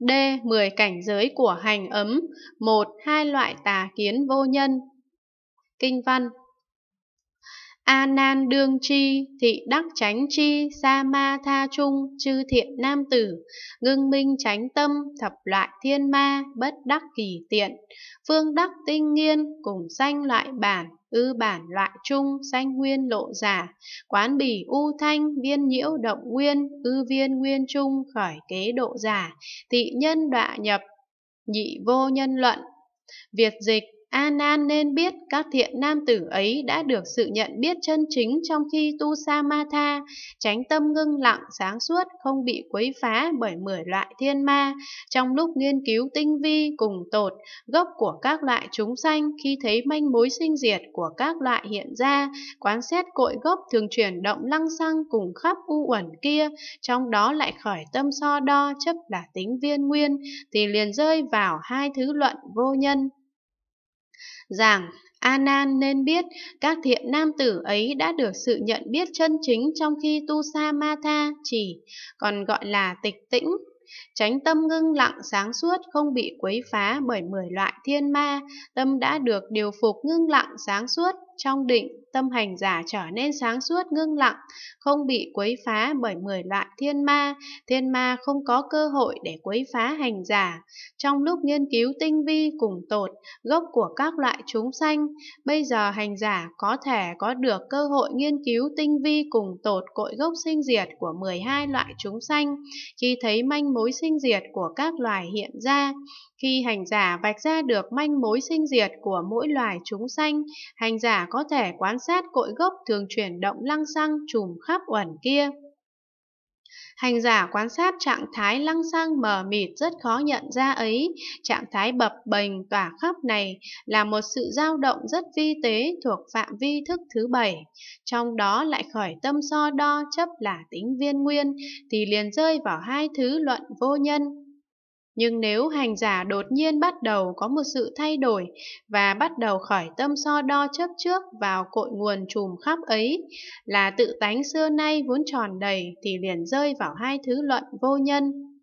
D. 10 cảnh giới của hành ấm. 1. Hai loại tà kiến vô nhân. Kinh văn A nan đương chi, thị đắc chánh chi, sa ma tha trung, chư thiện nam tử, ngưng minh chánh tâm, thập loại thiên ma, bất đắc kỳ tiện, phương đắc tinh nghiên, cùng sanh loại bản, ư bản loại trung, sanh nguyên lộ giả, quán bỉ u thanh, viên nhiễu động nguyên, ư viên nguyên trung, khởi kế độ giả, thị nhân đọa nhập, nhị vô nhân luận. Việt dịch A Nan nên biết các thiện nam tử ấy đã được sự nhận biết chân chính trong khi tu Samatha, tránh tâm ngưng lặng sáng suốt không bị quấy phá bởi mười loại thiên ma, trong lúc nghiên cứu tinh vi cùng tột gốc của các loại chúng sanh khi thấy manh mối sinh diệt của các loại hiện ra, quán xét cội gốc thường chuyển động lăng xăng cùng khắp u uẩn kia, trong đó lại khởi tâm so đo chấp là tính viên nguyên thì liền rơi vào hai thứ luận vô nhân a nan nên biết các thiện nam tử ấy đã được sự nhận biết chân chính trong khi tu sa ma tha chỉ còn gọi là tịch tĩnh chánh tâm ngưng lặng sáng suốt không bị quấy phá bởi 10 loại thiên ma, tâm đã được điều phục ngưng lặng sáng suốt trong định, tâm hành giả trở nên sáng suốt ngưng lặng, không bị quấy phá bởi 10 loại thiên ma, thiên ma không có cơ hội để quấy phá hành giả. Trong lúc nghiên cứu tinh vi cùng tột, gốc của các loại chúng sanh, bây giờ hành giả có thể có được cơ hội nghiên cứu tinh vi cùng tột cội gốc sinh diệt của 12 loại chúng sanh. Khi thấy manh mối sinh diệt của các loài hiện ra. Khi hành giả vạch ra được manh mối sinh diệt của mỗi loài chúng sanh, hành giả có thể quan sát cội gốc thường chuyển động lăng xăng trùm khắp uẩn kia. Hành giả quan sát trạng thái lăng xăng mờ mịt rất khó nhận ra ấy, trạng thái bập bềnh tỏa khắp này là một sự dao động rất vi tế thuộc phạm vi thức thứ bảy. Trong đó lại khỏi tâm so đo chấp là tính viên nguyên thì liền rơi vào hai thứ luận vô nhân nhưng nếu hành giả đột nhiên bắt đầu có một sự thay đổi và bắt đầu khởi tâm so đo chấp trước vào cội nguồn trùm khắp ấy, là tự tánh xưa nay vốn tròn đầy thì liền rơi vào hai thứ luận vô nhân